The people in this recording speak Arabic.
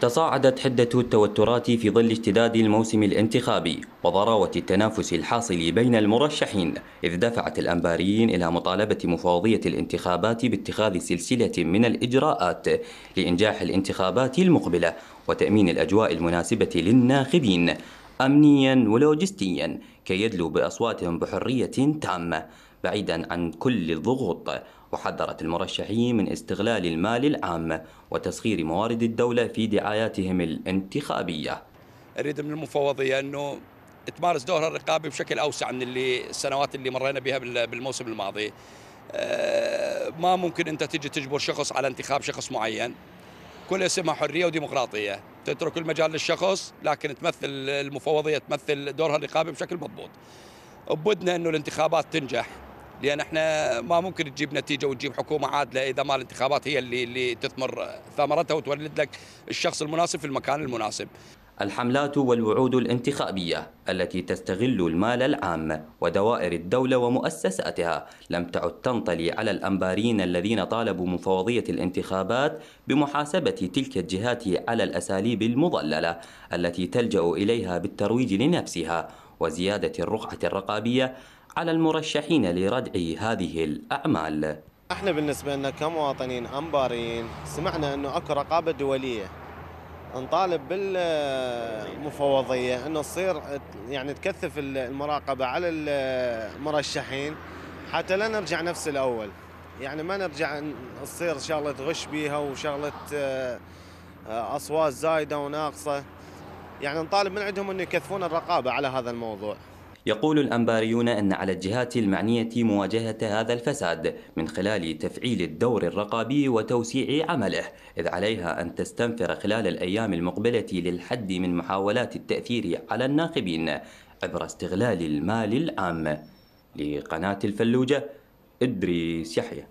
تصاعدت حدة التوترات في ظل اشتداد الموسم الانتخابي وضراوة التنافس الحاصل بين المرشحين إذ دفعت الأنباريين إلى مطالبة مفوضية الانتخابات باتخاذ سلسلة من الإجراءات لإنجاح الانتخابات المقبلة وتأمين الأجواء المناسبة للناخبين أمنيا ولوجستيا كي يدلوا بأصواتهم بحرية تامة بعيدا عن كل الضغوط وحذرت المرشحين من استغلال المال العام وتسخير موارد الدولة في دعاياتهم الانتخابية أريد من المفوضية أنه تمارس دورها الرقابي بشكل أوسع من اللي السنوات اللي مرينا بها بالموسم الماضي أه، ما ممكن أنت تجي تجبر شخص على انتخاب شخص معين كل اسمها حرية وديمقراطية تترك المجال للشخص لكن تمثل المفوضيه تمثل دورها النقابي بشكل مضبوط بدنا انه الانتخابات تنجح لان احنا ما ممكن تجيب نتيجه وتجيب حكومه عادله اذا ما الانتخابات هي اللي اللي تثمر ثمرتها وتولد لك الشخص المناسب في المكان المناسب الحملات والوعود الانتخابية التي تستغل المال العام ودوائر الدولة ومؤسساتها لم تعد تنطلي على الأنباريين الذين طالبوا مفوضية الانتخابات بمحاسبة تلك الجهات على الأساليب المضللة التي تلجأ إليها بالترويج لنفسها وزيادة الرقعة الرقابية على المرشحين لردع هذه الأعمال احنا بالنسبة لنا كمواطنين أنباريين سمعنا أنه أكو رقابة دولية نطالب بالمفوضيه انه تصير يعني تكثف المراقبه على المرشحين حتى لا نرجع نفس الاول يعني ما نرجع تصير شغله غش بيها وشغله آه، اصوات زايده وناقصه يعني نطالب من عندهم انه يكثفون الرقابه على هذا الموضوع يقول الأنباريون أن على الجهات المعنية مواجهة هذا الفساد من خلال تفعيل الدور الرقابي وتوسيع عمله إذ عليها أن تستنفر خلال الأيام المقبلة للحد من محاولات التأثير على الناخبين عبر استغلال المال العام لقناة الفلوجة إدريس يحيى